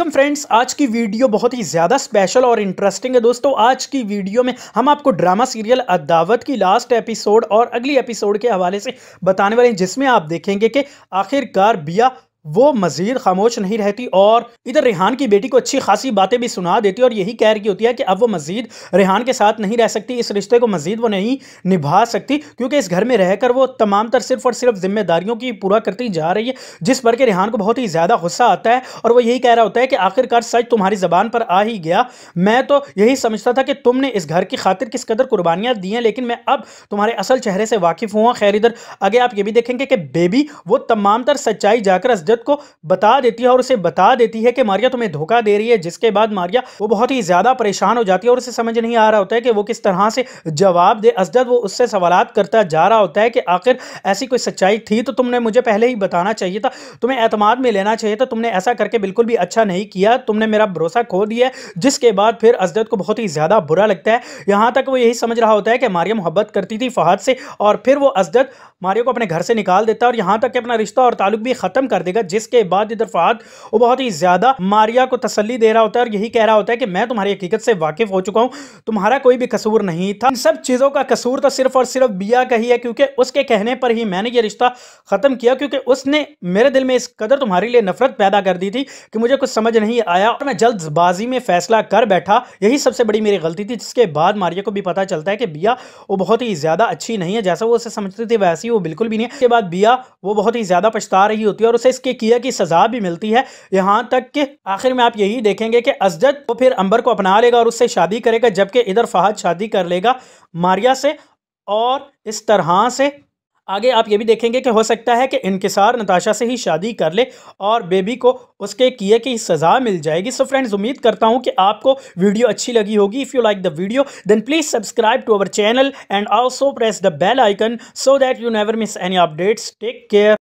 welcome friends आज की video बहुत ही ज़्यादा स्पेशल और इंटरेस्टिंग है दोस्तों आज की वीडियो में हम आपको ड्रामा सीरियल अदावत की लास्ट एपिसोड और अगली एपिसोड के हवाले से बताने वाले हैं जिसमें आप देखेंगे कि आखिरकार बिया वो मजीद खामोश नहीं रहती और इधर रेहान की बेटी को अच्छी खासी बातें भी सुना देती है और यही कह रही होती है कि अब वो मजीद रेहान के साथ नहीं रह सकती इस रिश्ते को मजीद वो नहीं निभा सकती क्योंकि इस घर में रहकर वो तमाम तर सिर्फ और सिर्फ जिम्मेदारियों की पूरा करती जा रही है जिस पर कि रेहान को बहुत ही ज़्यादा गुस्सा आता है और वो यही कह रहा होता है कि आखिरकार सच तुम्हारी ज़बान पर आ ही गया मैं तो यही समझता था कि तुमने इस घर की खातिर किस कदर कुर्बानियाँ दी हैं लेकिन मैं अब तुम्हारे असल चेहरे से वाकिफ़ हुआ खैर इधर आगे आप ये भी देखेंगे कि बेबी वो तमाम तर सच्चाई जाकर अमजद को बता देती है और उसे बता देती है कि मारिया तुम्हें धोखा दे रही है जिसके बाद मारिया वो बहुत ही ज़्यादा परेशान हो जाती है और उसे समझ नहीं आ रहा होता है कि वो किस तरह से जवाब दे अजद वो उससे सवाल करता जा रहा होता है कि आखिर ऐसी कोई सच्चाई थी तो तुमने मुझे पहले ही बताना चाहिए था तुम्हें अतमाद में लेना चाहिए था तुमने ऐसा करके बिल्कुल भी अच्छा नहीं किया तुमने मेरा भरोसा खो दिया है जिसके बाद फिर असदत को बहुत ही ज़्यादा बुरा लगता है यहाँ तक वो यही समझ रहा होता है कि मारिया मोहब्बत करती थी फहद से और फिर वो असदत मारिया को अपने घर से निकाल देता है और यहाँ तक कि अपना रिश्ता और ताल्लुक भी ख़त्म कर देगा जाएगा जिसके बाद इधर फहाद वो बहुत ही ज़्यादा मारिया को तसली दे रहा होता है और यही कह रहा होता है कि मैं तुम्हारी हकीकत से वाकिफ़ हो चुका हूँ तुम्हारा कोई भी कसूर नहीं था इन सब चीज़ों का कसूर तो सिर्फ और सिर्फ बिया का ही है क्योंकि उसके कहने पर ही मैंने ये रिश्ता ख़त्म किया क्योंकि उसने मेरे दिल में इस कदर तुम्हारे लिए नफरत पैदा कर दी थी कि मुझे कुछ समझ नहीं आया और मैं जल्दबाजी में फ़ैसला कर बैठा यही सबसे बड़ी मेरी गलती थी जिसके बाद मारिया को भी पता चलता है कि बिया वो बहुत ही ज़्यादा अच्छी नहीं है जैसा वो उसे समझती थी वैसी वो बिल्कुल भी नहीं है उसके बाद बिया वो बहुत ही ज़्यादा पछता रही होती है और उसे इसके के किया की सज़ा भी मिलती है यहाँ तक कि आखिर में आप यही देखेंगे कि असजद वो तो फिर अंबर को अपना लेगा और उससे शादी करेगा जबकि इधर फहद शादी कर लेगा मारिया से और इस तरह से आगे आप ये भी देखेंगे कि हो सकता है कि इनकसार नताशा से ही शादी कर ले और बेबी को उसके किए की सज़ा मिल जाएगी सो फ्रेंड्स उम्मीद करता हूँ कि आपको वीडियो अच्छी लगी होगी if you like the video then please subscribe to our channel and also press the bell icon so that you never miss any updates take care